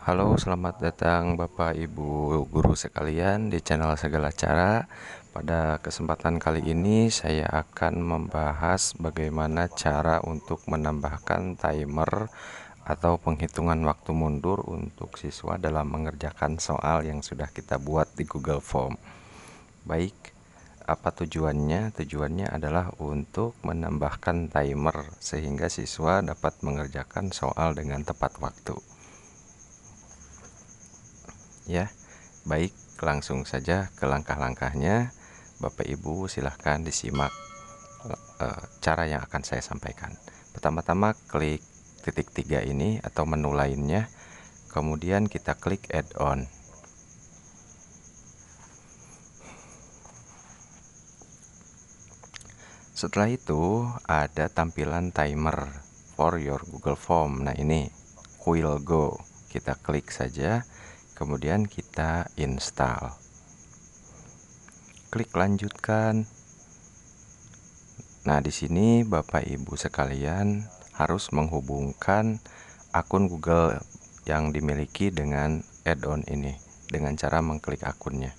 Halo, selamat datang Bapak Ibu guru sekalian di channel Segala Cara. Pada kesempatan kali ini saya akan membahas bagaimana cara untuk menambahkan timer atau penghitungan waktu mundur untuk siswa dalam mengerjakan soal yang sudah kita buat di Google Form. Baik, apa tujuannya? Tujuannya adalah untuk menambahkan timer sehingga siswa dapat mengerjakan soal dengan tepat waktu ya. Baik, langsung saja ke langkah-langkahnya. Bapak Ibu silahkan disimak e, cara yang akan saya sampaikan. Pertama-tama klik titik tiga ini atau menu lainnya, kemudian kita klik add-on. Setelah itu ada tampilan timer for your Google Form. Nah ini will Go. Kita klik saja kemudian kita install klik lanjutkan nah di sini Bapak Ibu sekalian harus menghubungkan akun Google yang dimiliki dengan add-on ini dengan cara mengklik akunnya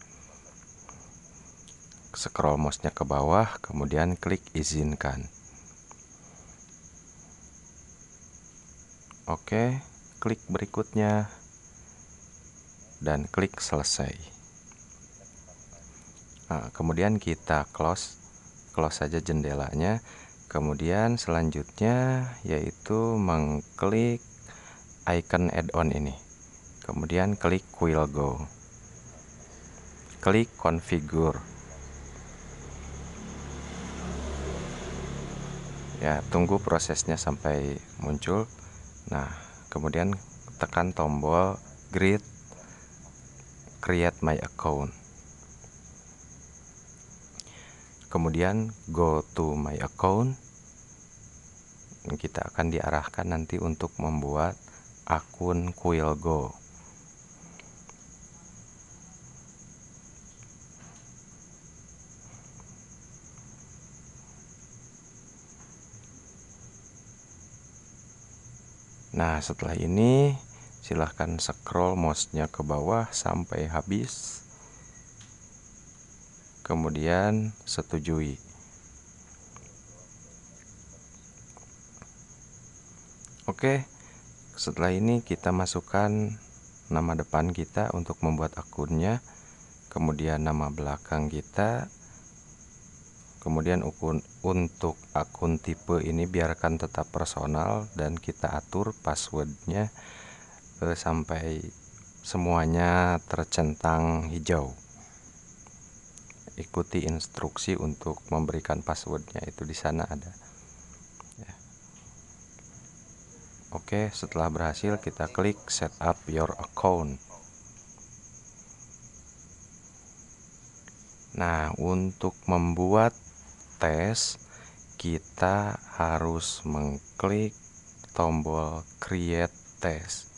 scroll mouse-nya ke bawah kemudian klik izinkan oke klik berikutnya dan klik selesai. Nah, kemudian kita close, close saja jendelanya. Kemudian selanjutnya yaitu mengklik icon add-on ini. Kemudian klik Quill Go. Klik configure. Ya, tunggu prosesnya sampai muncul. Nah, kemudian tekan tombol grid create my account kemudian go to my account kita akan diarahkan nanti untuk membuat akun QuillGo. Go Nah setelah ini silahkan scroll mouse-nya ke bawah sampai habis kemudian setujui oke setelah ini kita masukkan nama depan kita untuk membuat akunnya kemudian nama belakang kita kemudian ukun, untuk akun tipe ini biarkan tetap personal dan kita atur passwordnya Eh, sampai semuanya tercentang hijau ikuti instruksi untuk memberikan passwordnya itu di sana ada ya. oke setelah berhasil kita klik set up your account nah untuk membuat tes kita harus mengklik tombol create test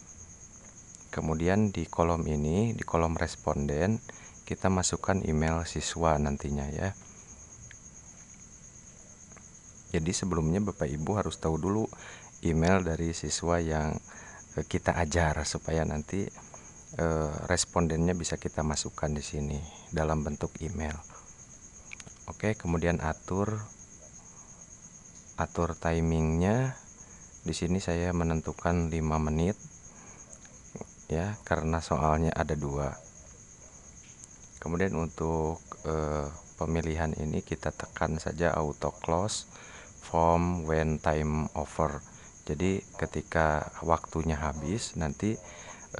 Kemudian di kolom ini, di kolom responden, kita masukkan email siswa nantinya ya. Jadi sebelumnya Bapak Ibu harus tahu dulu email dari siswa yang e, kita ajar supaya nanti e, respondennya bisa kita masukkan di sini dalam bentuk email. Oke, kemudian atur atur timingnya. Di sini saya menentukan 5 menit ya karena soalnya ada dua kemudian untuk eh, pemilihan ini kita tekan saja auto close form when time over jadi ketika waktunya habis nanti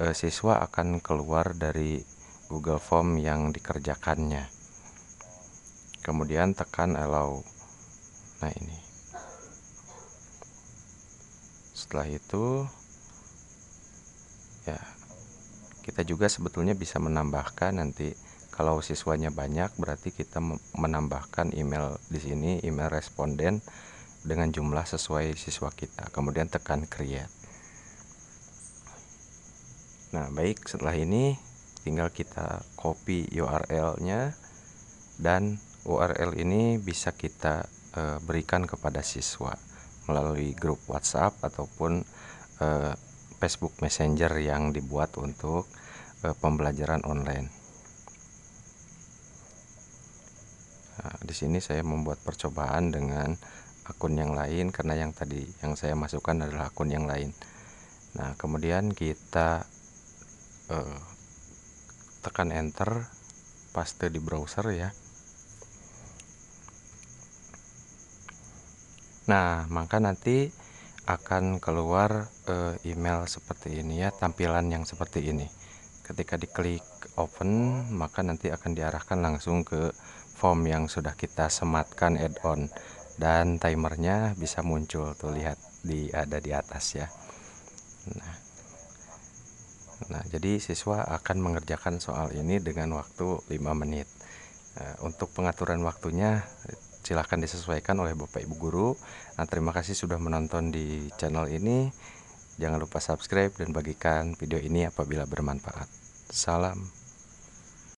eh, siswa akan keluar dari Google Form yang dikerjakannya kemudian tekan allow nah ini setelah itu ya kita juga sebetulnya bisa menambahkan nanti kalau siswanya banyak berarti kita menambahkan email di sini email responden dengan jumlah sesuai siswa kita kemudian tekan create nah baik setelah ini tinggal kita copy URL nya dan URL ini bisa kita e, berikan kepada siswa melalui grup WhatsApp ataupun e, Facebook Messenger yang dibuat untuk e, pembelajaran online. Nah, di sini saya membuat percobaan dengan akun yang lain karena yang tadi yang saya masukkan adalah akun yang lain. Nah, kemudian kita e, tekan enter paste di browser ya. Nah, maka nanti akan keluar uh, email seperti ini ya tampilan yang seperti ini ketika diklik open maka nanti akan diarahkan langsung ke form yang sudah kita sematkan add-on dan timernya bisa muncul tuh lihat di ada di atas ya nah Nah, jadi siswa akan mengerjakan soal ini dengan waktu 5 menit. Eh, untuk pengaturan waktunya silahkan disesuaikan oleh Bapak Ibu guru. Nah, terima kasih sudah menonton di channel ini. Jangan lupa subscribe dan bagikan video ini apabila bermanfaat. Salam